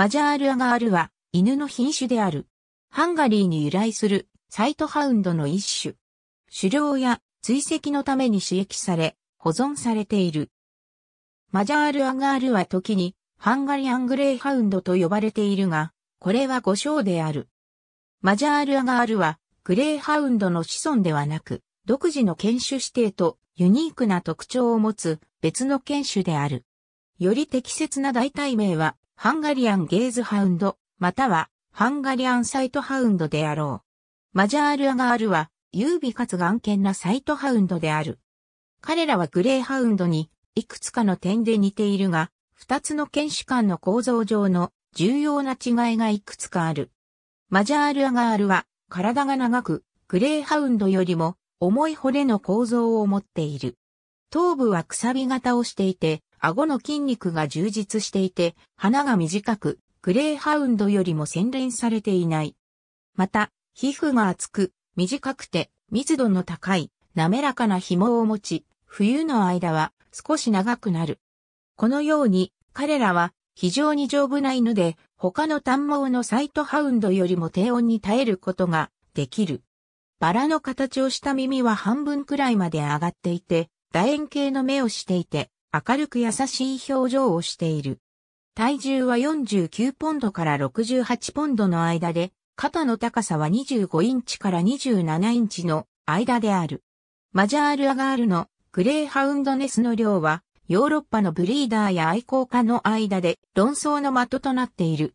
マジャールアガールは犬の品種である。ハンガリーに由来するサイトハウンドの一種。狩猟や追跡のために刺激され、保存されている。マジャールアガールは時にハンガリアングレーハウンドと呼ばれているが、これは誤称である。マジャールアガールはグレーハウンドの子孫ではなく、独自の犬種指定とユニークな特徴を持つ別の犬種である。より適切な代替名はハンガリアンゲーズハウンド、またはハンガリアンサイトハウンドであろう。マジャールアガールは、優美かつ眼見なサイトハウンドである。彼らはグレーハウンドに、いくつかの点で似ているが、二つの犬種間の構造上の重要な違いがいくつかある。マジャールアガールは、体が長く、グレーハウンドよりも重い骨の構造を持っている。頭部はくさび型をしていて、顎の筋肉が充実していて、鼻が短く、グレーハウンドよりも洗練されていない。また、皮膚が厚く、短くて、密度の高い、滑らかな紐を持ち、冬の間は少し長くなる。このように、彼らは非常に丈夫な犬で、他の短毛のサイトハウンドよりも低温に耐えることができる。バラの形をした耳は半分くらいまで上がっていて、楕円形の目をしていて、明るく優しい表情をしている。体重は49ポンドから68ポンドの間で、肩の高さは25インチから27インチの間である。マジャールアガールのグレーハウンドネスの量は、ヨーロッパのブリーダーや愛好家の間で論争の的となっている。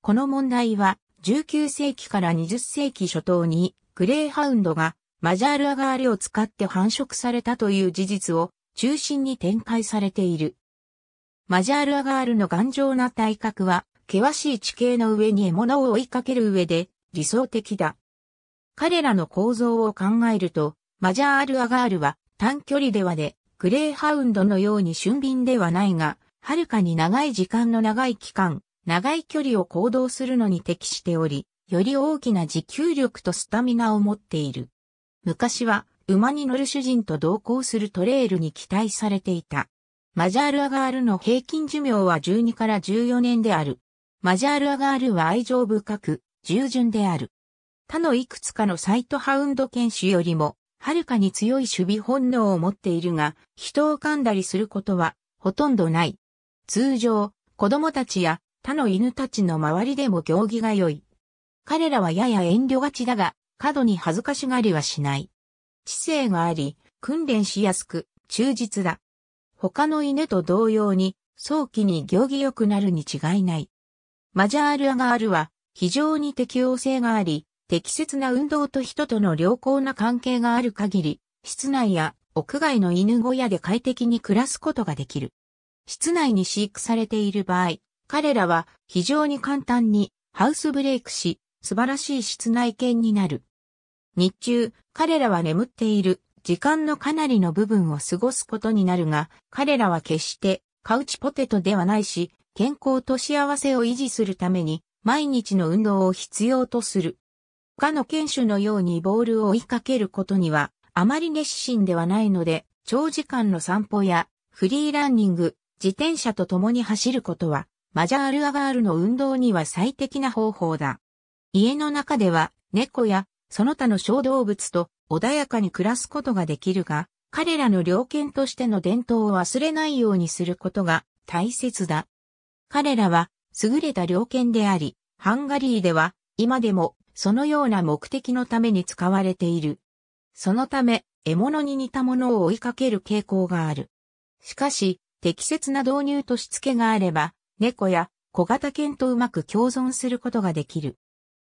この問題は、19世紀から20世紀初頭に、グレーハウンドがマジャールアガールを使って繁殖されたという事実を中心に展開されている。マジャールアガールの頑丈な体格は、険しい地形の上に獲物を追いかける上で理想的だ。彼らの構造を考えると、マジャールアガールは短距離ではで、グレーハウンドのように俊敏ではないが、はるかに長い時間の長い期間、長い距離を行動するのに適しており、より大きな持久力とスタミナを持っている。昔は馬に乗る主人と同行するトレイルに期待されていた。マジャールアガールの平均寿命は12から14年である。マジャールアガールは愛情深く、従順である。他のいくつかのサイトハウンド犬種よりも、はるかに強い守備本能を持っているが、人を噛んだりすることは、ほとんどない。通常、子供たちや他の犬たちの周りでも行儀が良い。彼らはやや遠慮がちだが、過度に恥ずかしがりはしない。知性があり、訓練しやすく、忠実だ。他の犬と同様に、早期に行儀良くなるに違いない。マジャールアガールは、非常に適応性があり、適切な運動と人との良好な関係がある限り、室内や屋外の犬小屋で快適に暮らすことができる。室内に飼育されている場合、彼らは非常に簡単にハウスブレイクし、素晴らしい室内犬になる。日中、彼らは眠っている時間のかなりの部分を過ごすことになるが、彼らは決してカウチポテトではないし、健康と幸せを維持するために毎日の運動を必要とする。他の犬種のようにボールを追いかけることにはあまり熱心ではないので、長時間の散歩やフリーランニング、自転車と共に走ることは、マジャールアガールの運動には最適な方法だ。家の中では猫やその他の小動物と穏やかに暮らすことができるが、彼らの猟犬としての伝統を忘れないようにすることが大切だ。彼らは優れた猟犬であり、ハンガリーでは今でもそのような目的のために使われている。そのため獲物に似たものを追いかける傾向がある。しかし、適切な導入としつけがあれば、猫や小型犬とうまく共存することができる。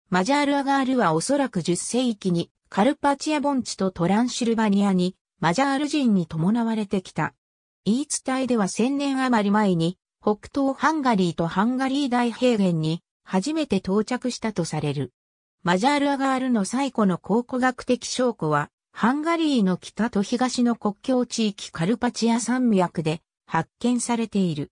マジャールアガールはおそらく10世紀にカルパチア盆地とトランシルバニアにマジャール人に伴われてきた。言い伝えでは1000年余り前に北東ハンガリーとハンガリー大平原に初めて到着したとされる。マジャールアガールの最古の考古学的証拠はハンガリーの北と東の国境地域カルパチア山脈で発見されている。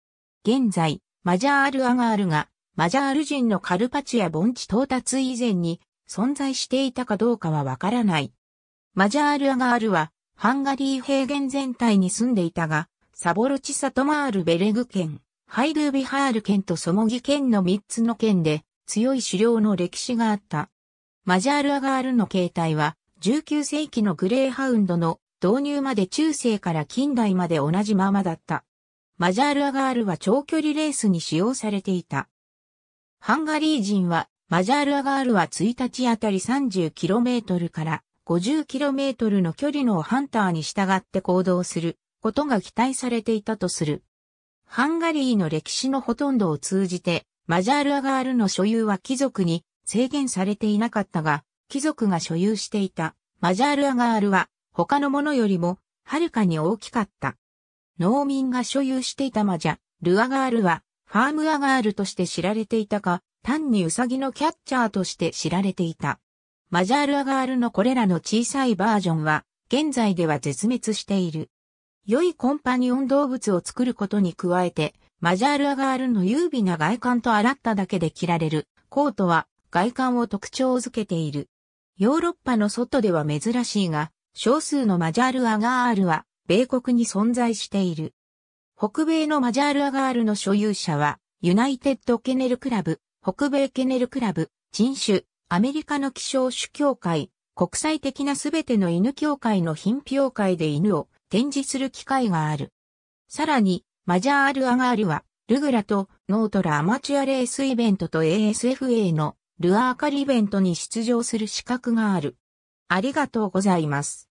現在、マジャールアガールがマジャール人のカルパチア盆地到達以前に存在していたかどうかはわからない。マジャールアガールはハンガリー平原全体に住んでいたが、サボロチサトマールベレグ県、ハイゥービハール県とソモギ県の3つの県で強い狩猟の歴史があった。マジャールアガールの形態は19世紀のグレーハウンドの導入まで中世から近代まで同じままだった。マジャールアガールは長距離レースに使用されていた。ハンガリー人は、マジャールアガールは1日あたり 30km から 50km の距離のハンターに従って行動することが期待されていたとする。ハンガリーの歴史のほとんどを通じて、マジャールアガールの所有は貴族に制限されていなかったが、貴族が所有していたマジャールアガールは他のものよりもはるかに大きかった。農民が所有していたマジャルアガールはファームアガールとして知られていたか、単にウサギのキャッチャーとして知られていた。マジャールアガールのこれらの小さいバージョンは、現在では絶滅している。良いコンパニオン動物を作ることに加えて、マジャールアガールの優美な外観と洗っただけで着られるコートは外観を特徴づけている。ヨーロッパの外では珍しいが、少数のマジャールアガールは米国に存在している。北米のマジャールアガールの所有者は、ユナイテッド・ケネル・クラブ、北米ケネル・クラブ、人種、アメリカの希少種協会、国際的なすべての犬協会の品評会で犬を展示する機会がある。さらに、マジャール・アガールは、ルグラとノートラアマチュアレースイベントと ASFA のルアーカリイベントに出場する資格がある。ありがとうございます。